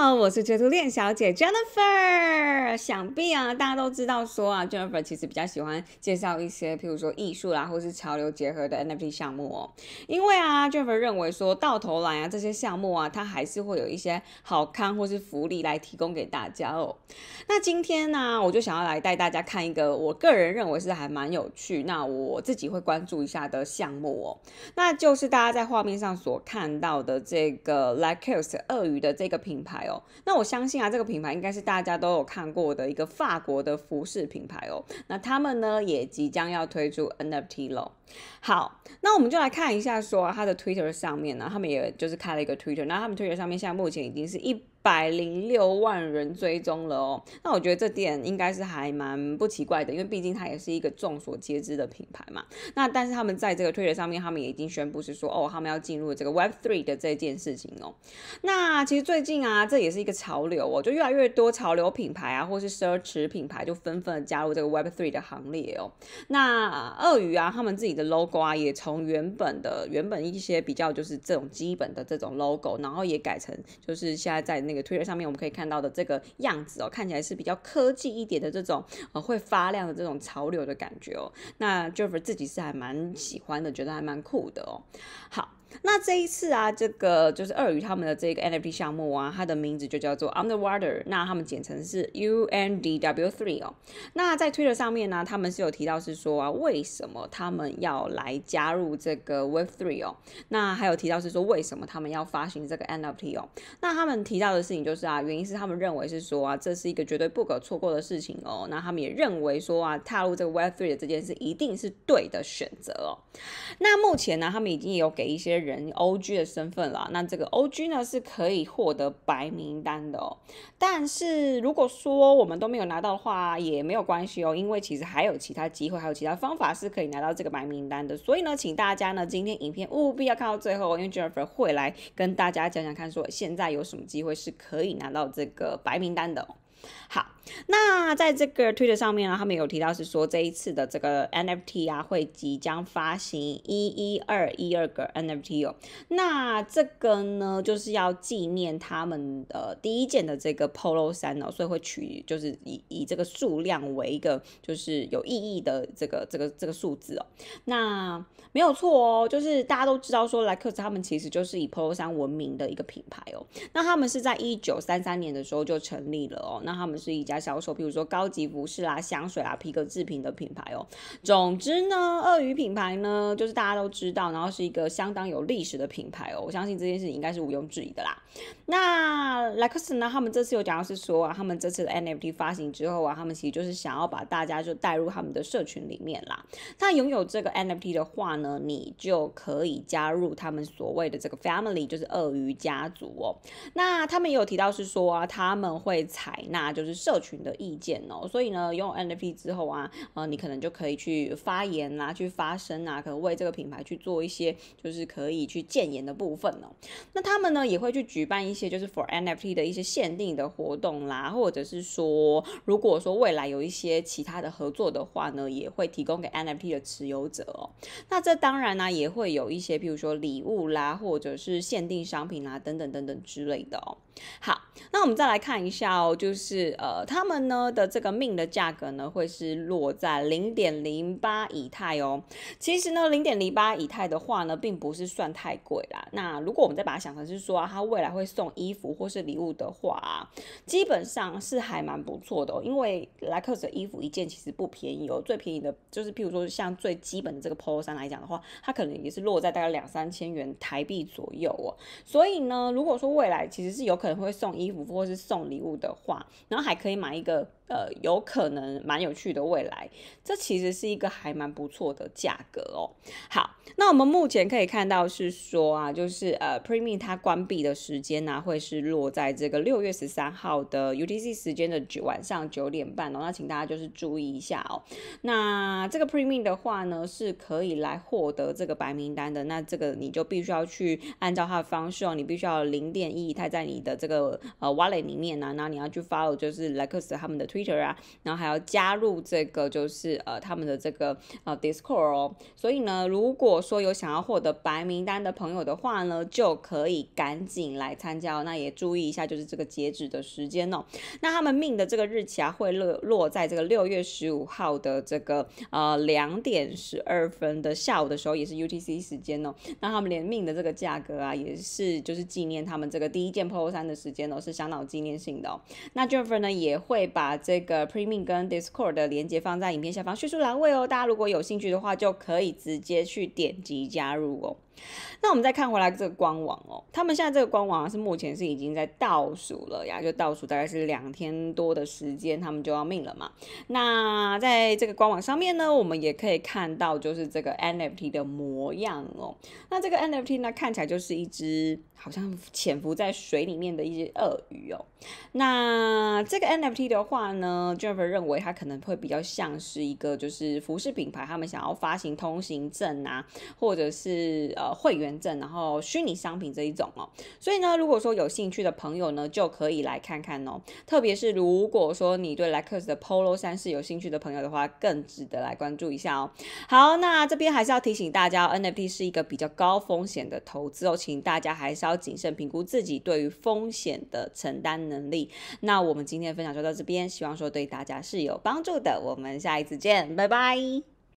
好，我是截图练小姐 Jennifer。想必啊，大家都知道说啊，Jennifer 其实比较喜欢介绍一些，譬如说艺术啦，或是潮流结合的 NFT 项目哦。因为啊，Jennifer 认为说到头来啊，这些项目啊，它还是会有一些好看或是福利来提供给大家哦。那今天呢，我就想要来带大家看一个我个人认为是还蛮有趣，那我自己会关注一下的项目哦。那就是大家在画面上所看到的这个 Likeus 鳄鱼的这个品牌。那我相信啊，这个品牌应该是大家都有看过的一个法国的服饰品牌哦。那他们呢也即将要推出 NFT 喽。好，那我们就来看一下说他的 Twitter 上面呢，他们也就是开了一个 Twitter，那他们 Twitter 上面现在目前已经是一。百零六万人追踪了哦，那我觉得这点应该是还蛮不奇怪的，因为毕竟它也是一个众所皆知的品牌嘛。那但是他们在这个推特上面，他们也已经宣布是说，哦，他们要进入这个 Web Three 的这件事情哦。那其实最近啊，这也是一个潮流哦，就越来越多潮流品牌啊，或是奢侈品牌，就纷纷的加入这个 Web Three 的行列哦。那鳄鱼啊，他们自己的 logo 啊，也从原本的原本一些比较就是这种基本的这种 logo，然后也改成就是现在在那个。推特上面我们可以看到的这个样子哦，看起来是比较科技一点的这种呃会发亮的这种潮流的感觉哦。那 j a s e r 自己是还蛮喜欢的，觉得还蛮酷的哦。好，那这一次啊，这个就是鳄鱼他们的这个 NFT 项目啊，它的名字就叫做 Underwater，那他们简称是 UNDW3 哦。那在推特上面呢，他们是有提到是说啊，为什么他们要来加入这个 Web3 哦？那还有提到是说为什么他们要发行这个 NFT 哦？那他们提到的是。事情就是啊，原因是他们认为是说啊，这是一个绝对不可错过的事情哦。那他们也认为说啊，踏入这个 w e b Three 的这件事一定是对的选择哦。那目前呢，他们已经有给一些人 OG 的身份了。那这个 OG 呢，是可以获得白名单的哦。但是如果说我们都没有拿到的话，也没有关系哦，因为其实还有其他机会，还有其他方法是可以拿到这个白名单的。所以呢，请大家呢，今天影片务必要看到最后，因为 Jennifer 会来跟大家讲讲看，说现在有什么机会是。是可以拿到这个白名单的。好，那在这个推特上面呢，他们有提到是说这一次的这个 NFT 啊，会即将发行一一二一二个 NFT 哦。那这个呢，就是要纪念他们的第一件的这个 Polo 三哦，所以会取就是以以这个数量为一个就是有意义的这个这个这个数字哦。那没有错哦，就是大家都知道说，来克斯他们其实就是以 Polo 三闻名的一个品牌哦。那他们是在一九三三年的时候就成立了哦。那他们是一家销售，比如说高级服饰啦、香水啦、皮革制品的品牌哦。总之呢，鳄鱼品牌呢，就是大家都知道，然后是一个相当有历史的品牌哦。我相信这件事情应该是毋庸置疑的啦。那莱克斯呢，他们这次有讲到是说啊，他们这次的 NFT 发行之后啊，他们其实就是想要把大家就带入他们的社群里面啦。那拥有这个 NFT 的话呢，你就可以加入他们所谓的这个 family，就是鳄鱼家族哦。那他们也有提到是说啊，他们会采纳。啊，就是社群的意见哦，所以呢，用 NFT 之后啊，呃，你可能就可以去发言啊，去发声啊，可能为这个品牌去做一些就是可以去建言的部分哦。那他们呢也会去举办一些就是 for NFT 的一些限定的活动啦，或者是说，如果说未来有一些其他的合作的话呢，也会提供给 NFT 的持有者哦。那这当然呢也会有一些，譬如说礼物啦，或者是限定商品啦，等等等等之类的哦。好，那我们再来看一下哦，就是。是呃，他们呢的这个命的价格呢，会是落在零点零八以太哦。其实呢，零点零八以太的话呢，并不是算太贵啦。那如果我们再把它想成是说，他未来会送衣服或是礼物的话啊，基本上是还蛮不错的。因为莱克斯的衣服一件其实不便宜哦，最便宜的就是譬如说像最基本的这个 polo 衫来讲的话，它可能也是落在大概两三千元台币左右哦。所以呢，如果说未来其实是有可能会送衣服或是送礼物的话，然后还可以买一个。呃，有可能蛮有趣的未来，这其实是一个还蛮不错的价格哦。好，那我们目前可以看到是说啊，就是呃，Premium 它关闭的时间呢，会是落在这个六月十三号的 UTC 时间的晚上九点半哦。那请大家就是注意一下哦。那这个 Premium 的话呢，是可以来获得这个白名单的。那这个你就必须要去按照它的方式哦，你必须要零点一，它在你的这个呃 Wallet 里面呢，那你要去 follow 就是 Lexus 他们的推。Twitter 啊，然后还要加入这个，就是呃他们的这个呃 Discord 哦。所以呢，如果说有想要获得白名单的朋友的话呢，就可以赶紧来参加。那也注意一下，就是这个截止的时间哦。那他们命的这个日期啊，会落落在这个六月十五号的这个呃两点十二分的下午的时候，也是 UTC 时间哦。那他们连命的这个价格啊，也是就是纪念他们这个第一件 p l o 三的时间哦，是相当纪念性的哦。那 Jennifer 呢，也会把这个 Premium 跟 Discord 的连接放在影片下方叙述栏位哦，大家如果有兴趣的话，就可以直接去点击加入哦。那我们再看回来这个官网哦，他们现在这个官网是目前是已经在倒数了呀，就倒数大概是两天多的时间，他们就要命了嘛。那在这个官网上面呢，我们也可以看到就是这个 NFT 的模样哦。那这个 NFT 呢，看起来就是一只好像潜伏在水里面的一只鳄鱼哦。那这个 NFT 的话呢，Jennifer 认为它可能会比较像是一个就是服饰品牌，他们想要发行通行证啊，或者是呃。会员证，然后虚拟商品这一种哦，所以呢，如果说有兴趣的朋友呢，就可以来看看哦。特别是如果说你对 l e x u s 的 Polo 三是有兴趣的朋友的话，更值得来关注一下哦。好，那这边还是要提醒大家，NFT 是一个比较高风险的投资哦，请大家还是要谨慎评估自己对于风险的承担能力。那我们今天分享就到这边，希望说对大家是有帮助的。我们下一次见，拜拜。